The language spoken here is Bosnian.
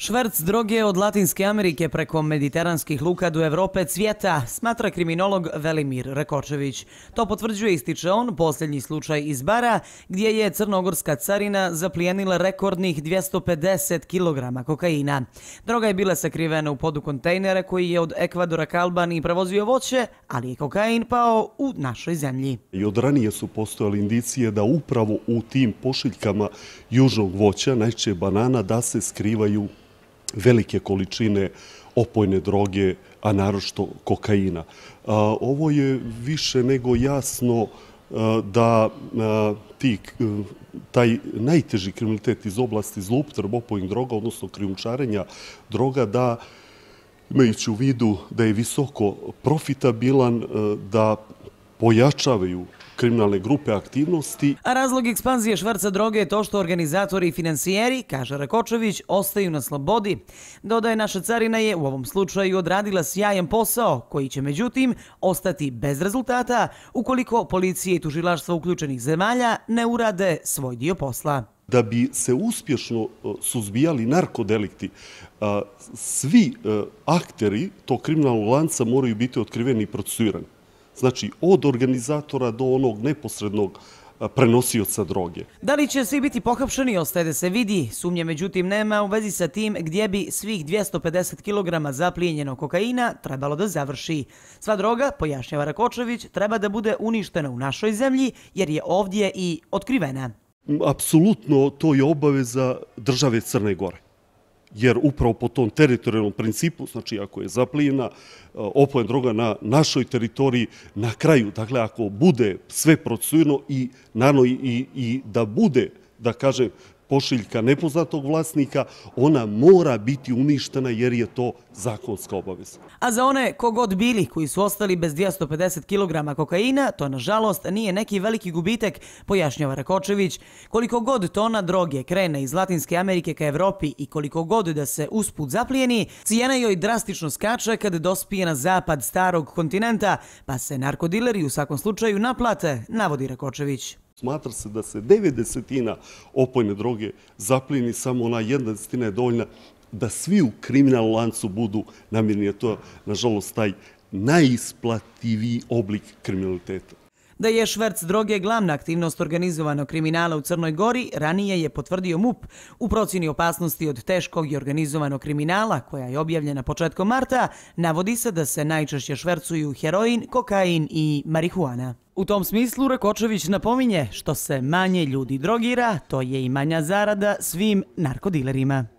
Šverc droge od Latinske Amerike preko mediteranskih luka do Evrope cvjeta, smatra kriminolog Velimir Rekočević. To potvrđuje ističe on posljednji slučaj iz bara, gdje je crnogorska carina zaplijenila rekordnih 250 kg kokaina. Droga je bila sakrivena u podu kontejnere koji je od Ekvadora Kalban i prevozio voće, ali je kokain pao u našoj zemlji. I od ranije su postojali indicije da upravo u tim pošiljkama južnog voća, najčešće banana, da se skrivaju velike količine opojne droge, a naročito kokaina. Ovo je više nego jasno da e, taj najteži kriminalitet iz oblasti zlouptrb opojnih droga, odnosno krijumčarenja droga, da imajući u vidu da je visoko profitabilan, e, da pojačavaju kriminalne grupe aktivnosti. A razlog ekspanzije švarca droge je to što organizatori i financijeri, kaže Rakočević, ostaju na slobodi. Dodaje naša carina je u ovom slučaju odradila sjajan posao koji će međutim ostati bez rezultata ukoliko policije i tužilaštva uključenih zemalja ne urade svoj dio posla. Da bi se uspješno e, suzbijali narkodelikti, e, svi e, akteri tog kriminalnog lanca moraju biti otkriveni i procesuirani znači od organizatora do onog neposrednog prenosioca droge. Da li će svi biti pohapšeni, ostaje da se vidi. Sumnje međutim nema u vezi sa tim gdje bi svih 250 kg zaplijenjeno kokaina trebalo da završi. Sva droga, pojašnjava Rakočević, treba da bude uništena u našoj zemlji jer je ovdje i otkrivena. Apsolutno to je obaveza države Crne Gore jer upravo po tom teritorijalnom principu, znači ako je zapljena opojen droga na našoj teritoriji, na kraju, dakle ako bude sve procesujeno i, nano, i, i da bude, da kaže, pošiljka nepoznatog vlasnika, ona mora biti uništena jer je to zakonska obaveza. A za one kogod bili koji su ostali bez 250 kg kokaina, to nažalost nije neki veliki gubitek, pojašnjava Rakočević. Koliko god tona droge krene iz Latinske Amerike ka Evropi i koliko god da se usput zaplijeni, cijena joj drastično skače kad dospije na zapad starog kontinenta, pa se narkodileri u svakom slučaju naplate, navodi Rakočević. Smatra se da se devet desetina opojne droge zapljeni, samo ona jedna desetina je dovoljna da svi u kriminalnom lancu budu namirni. To je, nažalost, taj najisplativiji oblik kriminaliteta. Da je šverc droge glavna aktivnost organizovanog kriminala u Crnoj Gori, ranije je potvrdio MUP. U procjeni opasnosti od teškog i organizovanog kriminala, koja je objavljena početkom marta, navodi se da se najčešće švercuju heroin, kokain i marihuana. U tom smislu Rakočević napominje što se manje ljudi drogira, to je i manja zarada svim narkodilerima.